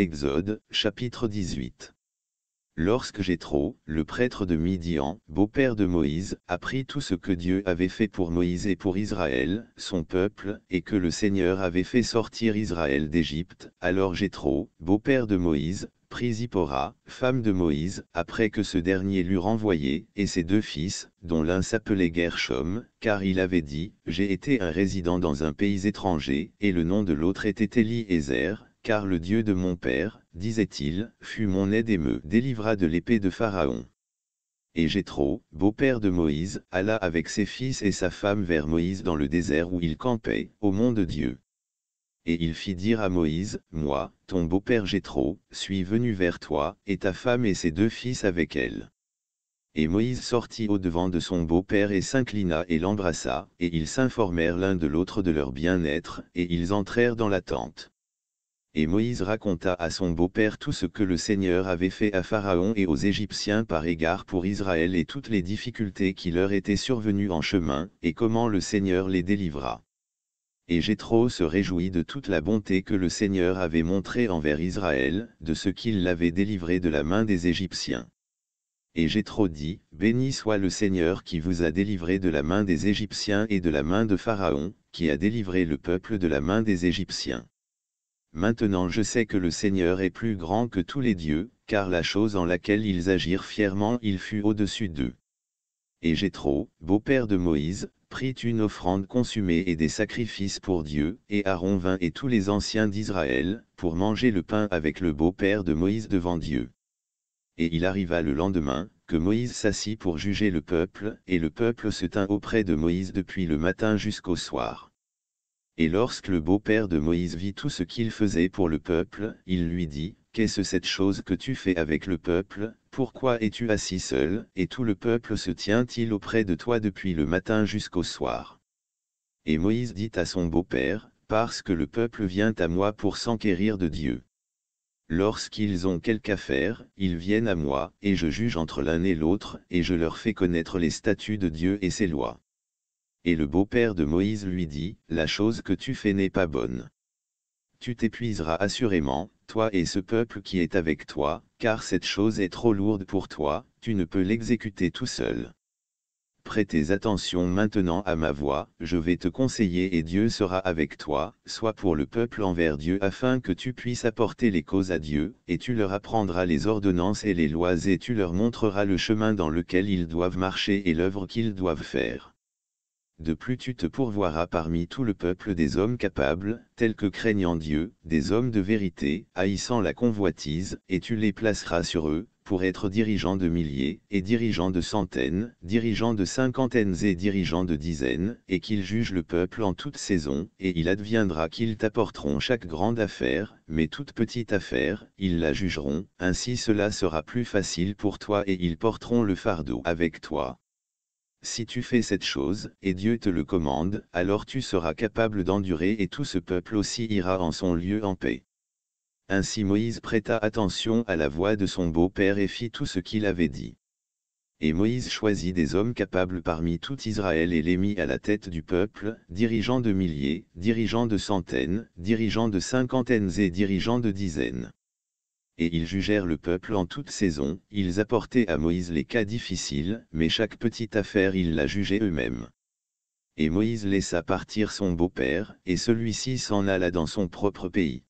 Exode, chapitre 18. Lorsque Jétro, le prêtre de Midian, beau-père de Moïse, apprit tout ce que Dieu avait fait pour Moïse et pour Israël, son peuple, et que le Seigneur avait fait sortir Israël d'Égypte, alors Jétro, beau-père de Moïse, prit Zippora, femme de Moïse, après que ce dernier l'eut renvoyé, et ses deux fils, dont l'un s'appelait Gershom, car il avait dit, J'ai été un résident dans un pays étranger, et le nom de l'autre était Eliezer » car le Dieu de mon père, disait-il, fut mon aide et me délivra de l'épée de Pharaon. Et Jéthro, beau-père de Moïse, alla avec ses fils et sa femme vers Moïse dans le désert où il campait, au mont de Dieu. Et il fit dire à Moïse, Moi, ton beau-père Jéthro, suis venu vers toi, et ta femme et ses deux fils avec elle. Et Moïse sortit au-devant de son beau-père et s'inclina et l'embrassa, et ils s'informèrent l'un de l'autre de leur bien-être, et ils entrèrent dans la tente et Moïse raconta à son beau-père tout ce que le Seigneur avait fait à Pharaon et aux Égyptiens par égard pour Israël et toutes les difficultés qui leur étaient survenues en chemin, et comment le Seigneur les délivra. Et Jéthro se réjouit de toute la bonté que le Seigneur avait montrée envers Israël, de ce qu'il l'avait délivré de la main des Égyptiens. Et Jéthro dit, Béni soit le Seigneur qui vous a délivré de la main des Égyptiens et de la main de Pharaon, qui a délivré le peuple de la main des Égyptiens. Maintenant je sais que le Seigneur est plus grand que tous les dieux, car la chose en laquelle ils agirent fièrement il fut au-dessus d'eux. Et Jéthro, beau-père de Moïse, prit une offrande consumée et des sacrifices pour Dieu, et Aaron vint et tous les anciens d'Israël, pour manger le pain avec le beau-père de Moïse devant Dieu. Et il arriva le lendemain, que Moïse s'assit pour juger le peuple, et le peuple se tint auprès de Moïse depuis le matin jusqu'au soir. Et lorsque le beau-père de Moïse vit tout ce qu'il faisait pour le peuple, il lui dit, Qu'est-ce cette chose que tu fais avec le peuple, pourquoi es-tu assis seul, et tout le peuple se tient-il auprès de toi depuis le matin jusqu'au soir Et Moïse dit à son beau-père, Parce que le peuple vient à moi pour s'enquérir de Dieu. Lorsqu'ils ont quelque affaire, ils viennent à moi, et je juge entre l'un et l'autre, et je leur fais connaître les statuts de Dieu et ses lois et le beau-père de Moïse lui dit, La chose que tu fais n'est pas bonne. Tu t'épuiseras assurément, toi et ce peuple qui est avec toi, car cette chose est trop lourde pour toi, tu ne peux l'exécuter tout seul. Prêtez attention maintenant à ma voix, je vais te conseiller et Dieu sera avec toi, soit pour le peuple envers Dieu afin que tu puisses apporter les causes à Dieu, et tu leur apprendras les ordonnances et les lois et tu leur montreras le chemin dans lequel ils doivent marcher et l'œuvre qu'ils doivent faire de plus tu te pourvoiras parmi tout le peuple des hommes capables, tels que craignant Dieu, des hommes de vérité, haïssant la convoitise, et tu les placeras sur eux, pour être dirigeants de milliers, et dirigeants de centaines, dirigeants de cinquantaines et dirigeants de dizaines, et qu'ils jugent le peuple en toute saison, et il adviendra qu'ils t'apporteront chaque grande affaire, mais toute petite affaire, ils la jugeront, ainsi cela sera plus facile pour toi et ils porteront le fardeau avec toi. Si tu fais cette chose, et Dieu te le commande, alors tu seras capable d'endurer et tout ce peuple aussi ira en son lieu en paix. Ainsi Moïse prêta attention à la voix de son beau-père et fit tout ce qu'il avait dit. Et Moïse choisit des hommes capables parmi tout Israël et les mit à la tête du peuple, dirigeants de milliers, dirigeants de centaines, dirigeants de cinquantaines et dirigeants de dizaines et ils jugèrent le peuple en toute saison, ils apportaient à Moïse les cas difficiles, mais chaque petite affaire ils la jugeaient eux-mêmes. Et Moïse laissa partir son beau-père, et celui-ci s'en alla dans son propre pays.